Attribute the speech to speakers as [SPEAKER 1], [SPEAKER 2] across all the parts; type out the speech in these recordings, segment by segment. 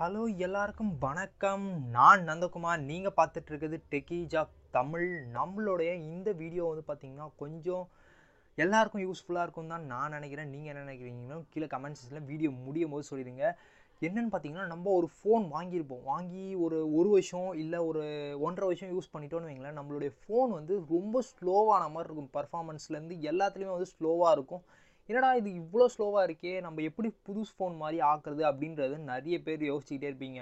[SPEAKER 1] hello எல்லாருக்கும் வணக்கம் நான் நந்தகுமார் நீங்கள் பார்த்துட்ருக்குது டெக்கி ஜாப் தமிழ் நம்மளுடைய இந்த வீடியோ வந்து பார்த்திங்கன்னா கொஞ்சம் எல்லாருக்கும் யூஸ்ஃபுல்லாக இருக்கும் தான் நான் நினைக்கிறேன் நீங்கள் என்ன நினைக்கிறீங்களோ கீழே கமெண்ட் செக்ஷனில் வீடியோ முடியும் போது சொல்லிடுங்க என்னென்னு பார்த்தீங்கன்னா நம்ம ஒரு ஃபோன் வாங்கியிருப்போம் வாங்கி ஒரு ஒரு வருஷம் இல்லை ஒரு ஒன்றரை வருஷம் யூஸ் பண்ணிட்டோன்னு வைங்களேன் நம்மளுடைய ஃபோன் வந்து ரொம்ப ஸ்லோவான மாதிரி இருக்கும் பர்ஃபார்மன்ஸ்லேருந்து எல்லாத்துலேயுமே வந்து ஸ்லோவாக இருக்கும் என்னடா இது இவ்வளோ ஸ்லோவாக இருக்கே நம்ம எப்படி புது ஃபோன் மாதிரி ஆக்குறது அப்படின்றத நிறைய பேர் யோசிச்சுக்கிட்டே இருப்பீங்க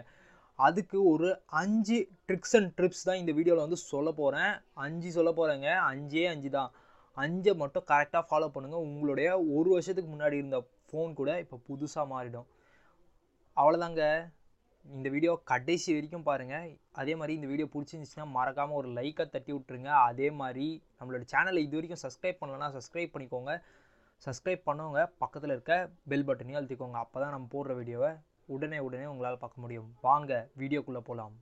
[SPEAKER 1] அதுக்கு ஒரு அஞ்சு ட்ரிக்ஸ் அண்ட் ட்ரிப்ஸ் தான் இந்த வீடியோவில் வந்து சொல்ல போகிறேன் அஞ்சு சொல்ல போகிறேங்க அஞ்சே அஞ்சு தான் அஞ்சை மட்டும் கரெக்டாக ஃபாலோ பண்ணுங்கள் உங்களுடைய ஒரு வருஷத்துக்கு முன்னாடி இருந்த ஃபோன் கூட இப்போ புதுசாக மாறிடும் அவ்வளோதாங்க இந்த வீடியோ கடைசி வரைக்கும் பாருங்கள் அதே மாதிரி இந்த வீடியோ பிடிச்சிருந்துச்சின்னா மறக்காமல் ஒரு லைக்கை தட்டி விட்ருங்க அதே மாதிரி நம்மளோட சேனலை இது வரைக்கும் சப்ஸ்கிரைப் பண்ணலன்னா சப்ஸ்கிரைப் பண்ணிக்கோங்க சப்ஸ்கிரைப் பண்ணவங்க பக்கத்தில் இருக்க பெல் பட்டனையும் அழுத்திக்கோங்க அப்போ தான் நம்ம போடுற வீடியோவை உடனே உடனே உங்களால் பார்க்க முடியும் வாங்க வீடியோக்குள்ளே போகலாம்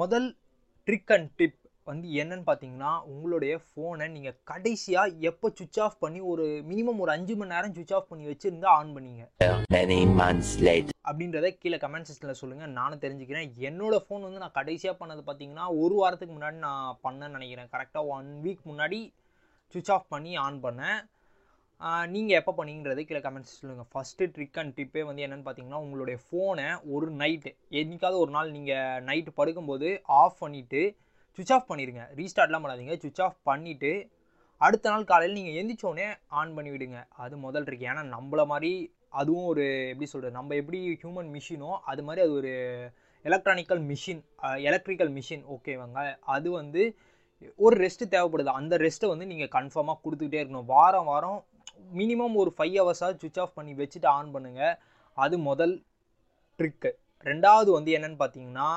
[SPEAKER 1] முதல் ட்ரிக் அண்ட் டிப் வந்து என்னன்னு பார்த்தீங்கன்னா உங்களுடைய ஃபோனை நீங்கள் கடைசியாக எப்போ சுவிச் ஆஃப் பண்ணி ஒரு மினிமம் ஒரு அஞ்சு மணி நேரம் சுவிச் ஆஃப் பண்ணி வச்சுருந்தா ஆன் பண்ணீங்க அப்படின்றத கீழே கமெண்ட் செக்ஷனில் சொல்லுங்கள் நானும் தெரிஞ்சுக்கிறேன் என்னோடய ஃபோன் வந்து நான் கடைசியாக பண்ணது பார்த்தீங்கன்னா ஒரு வாரத்துக்கு முன்னாடி நான் பண்ணேன்னு நினைக்கிறேன் கரெக்டாக ஒன் வீக் முன்னாடி சுவிச் ஆஃப் பண்ணி ஆன் பண்ணேன் நீங்கள் எப்போ பண்ணிங்கிறது கீழே கமெண்ட்ஸ் சொல்லுங்கள் ஃபஸ்ட்டு ட்ரிக் அண்ட் டிப்பே வந்து என்னென்னு பார்த்தீங்கன்னா உங்களுடைய ஃபோனை ஒரு நைட்டு என்றைக்காவது ஒரு நாள் நீங்கள் நைட்டு படுக்கும்போது ஆஃப் பண்ணிவிட்டு சுவிச் ஆஃப் பண்ணிடுங்க ரீஸ்டார்ட்லாம் பண்ணாதீங்க சுவிச் ஆஃப் பண்ணிவிட்டு அடுத்த நாள் காலையில் நீங்கள் எந்திரிச்சோடனே ஆன் பண்ணி விடுங்க அது முதல் இருக்கு ஏன்னா நம்மள மாதிரி அதுவும் ஒரு எப்படி சொல்கிறது நம்ம எப்படி ஹியூமன் மிஷினோ அது மாதிரி அது ஒரு எலக்ட்ரானிக்கல் மிஷின் எலக்ட்ரிக்கல் மிஷின் ஓகேவாங்க அது வந்து ஒரு ரெஸ்ட்டு தேவைப்படுது அந்த ரெஸ்ட்டை வந்து நீங்கள் கன்ஃபார்மாக கொடுத்துக்கிட்டே இருக்கணும் வாரம் வாரம் மினிமம் ஒரு ஃபைவ் ஹவர்ஸாக சுவிச் ஆஃப் பண்ணி வச்சுட்டு ஆன் பண்ணுங்கள் அது முதல் ட்ரிக்கு ரெண்டாவது வந்து என்னென்னு பார்த்தீங்கன்னா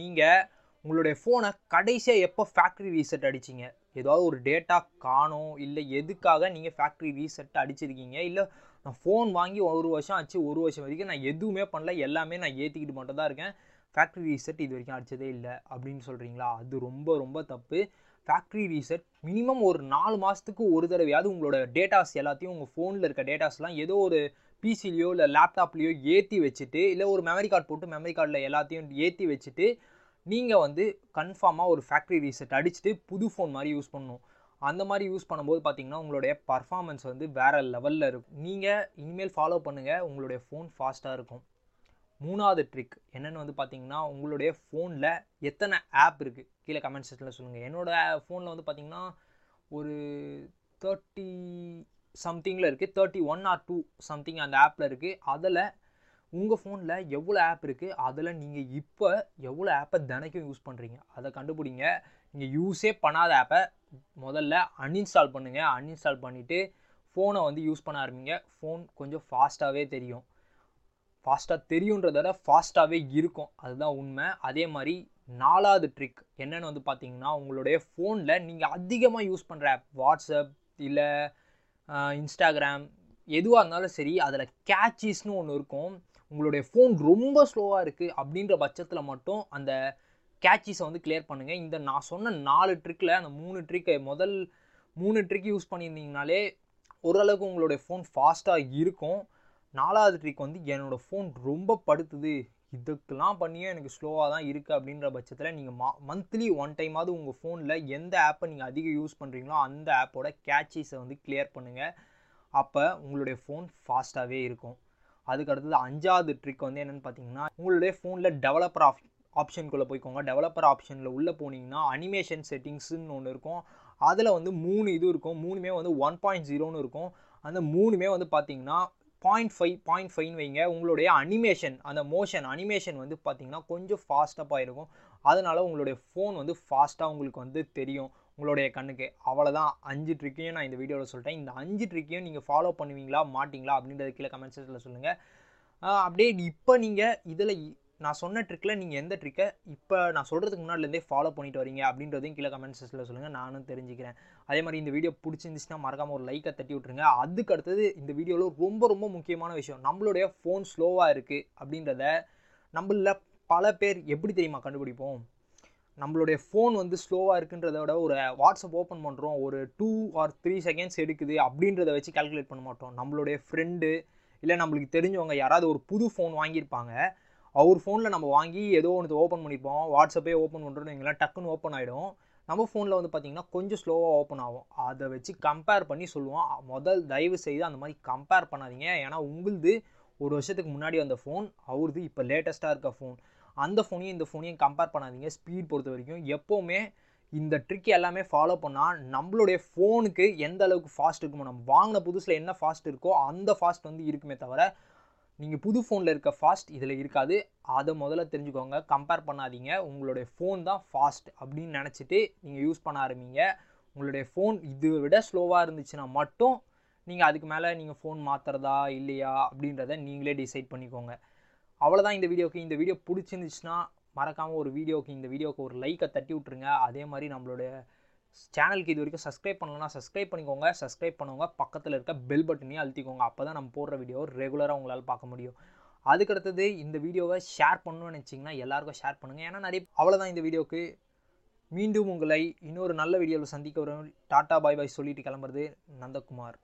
[SPEAKER 1] நீங்கள் உங்களுடைய ஃபோனை கடைசியாக எப்போ ஃபேக்ட்ரி ரீசெட் அடிச்சிங்க ஏதாவது ஒரு டேட்டா காணும் இல்லை எதுக்காக நீங்கள் ஃபேக்ட்ரி ரீசெட் அடிச்சிருக்கீங்க இல்லை நான் ஃபோன் வாங்கி ஒரு வருஷம் ஆச்சு ஒரு வருஷம் வரைக்கும் நான் எதுவுமே பண்ணல எல்லாமே நான் ஏற்றிக்கிட்டு மட்டும் தான் இருக்கேன் ஃபேக்ட்ரி ரீசெட் இது வரைக்கும் அடித்ததே இல்லை அப்படின்னு சொல்கிறீங்களா அது ரொம்ப ரொம்ப தப்பு ஃபேக்ட்ரி ரீசெட் மினிமம் ஒரு நாலு மாதத்துக்கு ஒரு தடவையாவது உங்களோட டேட்டாஸ் எல்லாத்தையும் உங்கள் ஃபோனில் இருக்க டேட்டாஸ்லாம் ஏதோ ஒரு பிசிலையோ இல்லை லேப்டாப்லேயோ ஏற்றி வச்சுட்டு இல்லை ஒரு மெமரி கார்டு போட்டு மெமரி கார்டில் எல்லாத்தையும் ஏற்றி வச்சுட்டு நீங்கள் வந்து கன்ஃபார்மாக ஒரு ஃபேக்ட்ரி ரீசெட் அடிச்சுட்டு புது ஃபோன் மாதிரி யூஸ் பண்ணணும் அந்த மாதிரி யூஸ் பண்ணும்போது பார்த்தீங்கன்னா உங்களுடைய பர்ஃபார்மன்ஸ் வந்து வேறு லெவலில் இருக்கும் நீங்கள் இனிமேல் ஃபாலோ பண்ணுங்கள் உங்களுடைய ஃபோன் ஃபாஸ்ட்டாக இருக்கும் மூணாவது ட்ரிக் என்னென்னு வந்து பார்த்தீங்கன்னா உங்களுடைய ஃபோனில் எத்தனை ஆப் இருக்குது கீழே கமெண்ட் செக்ஷனில் சொல்லுங்கள் என்னோடய ஃபோனில் வந்து பார்த்தீங்கன்னா ஒரு தேர்ட்டி சம்திங்கில் இருக்குது thirty one or two something அந்த ஆப்பில் இருக்குது அதில் உங்கள் ஃபோனில் எவ்வளோ ஆப் இருக்குது அதில் நீங்கள் இப்போ எவ்வளோ ஆப்பை தினைக்கும் யூஸ் பண்ணுறீங்க அதை கண்டுபிடிங்க நீங்கள் யூஸே பண்ணாத ஆப்பை முதல்ல அன்இன்ஸ்டால் பண்ணுங்கள் அன்இன்ஸ்டால் பண்ணிவிட்டு ஃபோனை வந்து யூஸ் பண்ண ஆரம்பிங்க ஃபோன் கொஞ்சம் ஃபாஸ்ட்டாகவே தெரியும் ஃபாஸ்ட்டாக தெரியுன்றத விட ஃபாஸ்ட்டாகவே இருக்கும் அதுதான் உண்மை அதே மாதிரி நாலாவது ட்ரிக் என்னென்னு வந்து பார்த்தீங்கன்னா உங்களுடைய ஃபோனில் நீங்கள் அதிகமாக யூஸ் பண்ணுற ஆப் வாட்ஸ்அப் இல்லை இன்ஸ்டாகிராம் எதுவாக இருந்தாலும் சரி அதில் கேச்சீஸ்னு ஒன்று இருக்கும் உங்களுடைய ஃபோன் ரொம்ப ஸ்லோவாக இருக்குது அப்படின்ற பட்சத்தில் மட்டும் அந்த கேட்சிஸை வந்து கிளியர் பண்ணுங்கள் இந்த நான் சொன்ன நாலு ட்ரிக்கில் அந்த மூணு ட்ரிக்கை முதல் மூணு ட்ரிக் யூஸ் பண்ணியிருந்தீங்கனாலே ஓரளவுக்கு உங்களுடைய ஃபோன் ஃபாஸ்ட்டாக இருக்கும் நாலாவது ட்ரிக் வந்து என்னோடய ஃபோன் ரொம்ப படுத்துது இதுக்கெல்லாம் பண்ணியும் எனக்கு ஸ்லோவாக தான் இருக்குது அப்படின்ற பட்சத்தில் நீங்கள் மா மந்த்லி ஒன் டைமாவது உங்கள் ஃபோனில் எந்த ஆப்பை நீங்கள் அதிகம் யூஸ் பண்ணுறீங்களோ அந்த ஆப்போட கேட்சிஸை வந்து கிளியர் பண்ணுங்கள் அப்போ உங்களுடைய ஃபோன் ஃபாஸ்ட்டாகவே இருக்கும் அதுக்கு அடுத்தது அஞ்சாவது ட்ரிக் வந்து என்னென்னு பார்த்தீங்கன்னா உங்களுடைய ஃபோனில் டெவலப்பர் ஆப் ஆப்ஷனுக்குள்ளே போய்க்கோங்க டெவலப்பர் ஆப்ஷனில் உள்ளே போனீங்கன்னா அனிமேஷன் செட்டிங்ஸுன்னு ஒன்று இருக்கும் அதில் வந்து மூணு இது இருக்கும் மூணுமே வந்து ஒன் பாயிண்ட் ஜீரோன்னு இருக்கும் அந்த மூணுமே வந்து பார்த்தீங்கன்னா பாயிண்ட் ஃபைவ் பாயிண்ட் ஃபைவ்னு வைங்க உங்களுடைய அனிமேஷன் அந்த மோஷன் அனிமேஷன் வந்து பார்த்தீங்கன்னா கொஞ்சம் ஃபாஸ்ட்டப்பாக இருக்கும் அதனால் உங்களுடைய ஃபோன் வந்து ஃபாஸ்ட்டாக உங்களுக்கு வந்து தெரியும் உங்களுடைய கண்ணுக்கு அவ்வளோதான் அஞ்சு ட்ரிக்கையும் நான் இந்த வீடியோவில் சொல்லிட்டேன் இந்த அஞ்சு ட்ரிக்கையும் நீங்கள் ஃபாலோ பண்ணுவீங்களா மாட்டிங்களா அப்படின்றத கீழே கமெண்ட் செக்ஷனில் சொல்லுங்கள் அப்படியே இப்போ நீங்கள் இதில் நான் சொன்ன ட்ரிக்கில் நீங்கள் எந்த ட்ரிக்கை இப்போ நான் சொல்கிறதுக்கு முன்னாடிலேருந்தே ஃபாலோ பண்ணிட்டு வரீங்க அப்படின்றதையும் கீழே கமெண்ட் செக்ஷனில் சொல்லுங்கள் நானும் தெரிஞ்சுக்கிறேன் அதே மாதிரி இந்த வீடியோ பிடிச்சிருந்துச்சுன்னா மறக்காமல் ஒரு லைக்கை தட்டி விட்ருங்க அதுக்கு அடுத்தது இந்த வீடியோவில் ரொம்ப ரொம்ப முக்கியமான விஷயம் நம்மளுடைய ஃபோன் ஸ்லோவாக இருக்குது அப்படின்றத நம்மளில் பல பேர் எப்படி தெரியுமா கண்டுபிடிப்போம் நம்மளுடைய ஃபோன் வந்து ஸ்லோவாக இருக்குன்றத விட ஒரு வாட்ஸ்அப் ஓப்பன் பண்ணுறோம் ஒரு டூ ஆர் த்ரீ செகண்ட்ஸ் எடுக்குது அப்படின்றத வச்சு கால்குலேட் பண்ண மாட்டோம் நம்மளுடைய ஃப்ரெண்டு இல்லை நம்மளுக்கு தெரிஞ்சவங்க யாராவது ஒரு புது ஃபோன் வாங்கியிருப்பாங்க அவர் ஃபோனில் நம்ம வாங்கி ஏதோ ஒன்று ஓப்பன் பண்ணிப்போம் வாட்ஸ்அப்பே ஓப்பன் பண்ணுறோம் எங்களாம் டக்குன்னு ஓப்பன் ஆகிடும் நம்ம ஃபோனில் வந்து பார்த்திங்கன்னா கொஞ்சம் ஸ்லோவாக ஓப்பன் ஆகும் அதை வச்சு கம்பேர் பண்ணி சொல்லுவோம் முதல் தயவு செய்து அந்த மாதிரி கம்பேர் பண்ணாதீங்க ஏன்னா உங்களுது ஒரு வருஷத்துக்கு முன்னாடி வந்த ஃபோன் அவருது இப்போ லேட்டஸ்ட்டாக இருக்க ஃபோன் அந்த ஃபோனையும் இந்த ஃபோனையும் கம்பேர் பண்ணாதீங்க ஸ்பீட் பொறுத்த வரைக்கும் எப்போவுமே இந்த ட்ரிக் எல்லாமே ஃபாலோ பண்ணால் நம்மளுடைய ஃபோனுக்கு எந்த அளவுக்கு ஃபாஸ்ட் இருக்குமோ நம்ம வாங்கின புதுசில் என்ன ஃபாஸ்ட் இருக்கோ அந்த ஃபாஸ்ட் வந்து இருக்குமே தவிர நீங்கள் புது ஃபோனில் இருக்க ஃபாஸ்ட் இதில் இருக்காது அதை முதல்ல தெரிஞ்சுக்கோங்க கம்பேர் பண்ணாதீங்க உங்களுடைய ஃபோன் தான் ஃபாஸ்ட் அப்படின்னு நினச்சிட்டு நீங்கள் யூஸ் பண்ண ஆரம்பிங்க உங்களுடைய ஃபோன் இதை விட ஸ்லோவாக இருந்துச்சுன்னா மட்டும் நீங்கள் அதுக்கு மேலே நீங்கள் ஃபோன் மாற்றுறதா இல்லையா அப்படின்றத நீங்களே டிசைட் பண்ணிக்கோங்க அவ்வளோதான் இந்த வீடியோக்கு இந்த வீடியோ பிடிச்சிருந்துச்சுன்னா மறக்காமல் ஒரு வீடியோக்கு இந்த வீடியோக்கு ஒரு லைக்கை தட்டி விட்ருங்க அதே மாதிரி நம்மளுடைய சேனலுக்கு இது வரைக்கும் சப்ஸ்கிரைப் பண்ணலன்னா சப்ஸ்கிரைப் பண்ணிக்கோங்க சப்ஸ்கிரைப் பண்ணுவோங்க பக்கத்தில் இருக்க பெல் பட்டனையும் அழுத்திக்கோங்க அப்போ தான் நம்ம போடுற வீடியோ ரெகுலராக உங்களால் பார்க்க முடியும் அதுக்கடுத்தது இந்த வீடியோவை ஷேர் பண்ணணும்னு நினச்சிங்கன்னா எல்லாருக்கும் ஷேர் பண்ணுங்கள் ஏன்னா நிறைய அவ்வளோதான் இந்த வீடியோக்கு மீண்டும் உங்களை இன்னொரு நல்ல வீடியோவில் சந்திக்க வரும் டாட்டா பாய் பாய் சொல்லிட்டு கிளம்புறது நந்தகுமார்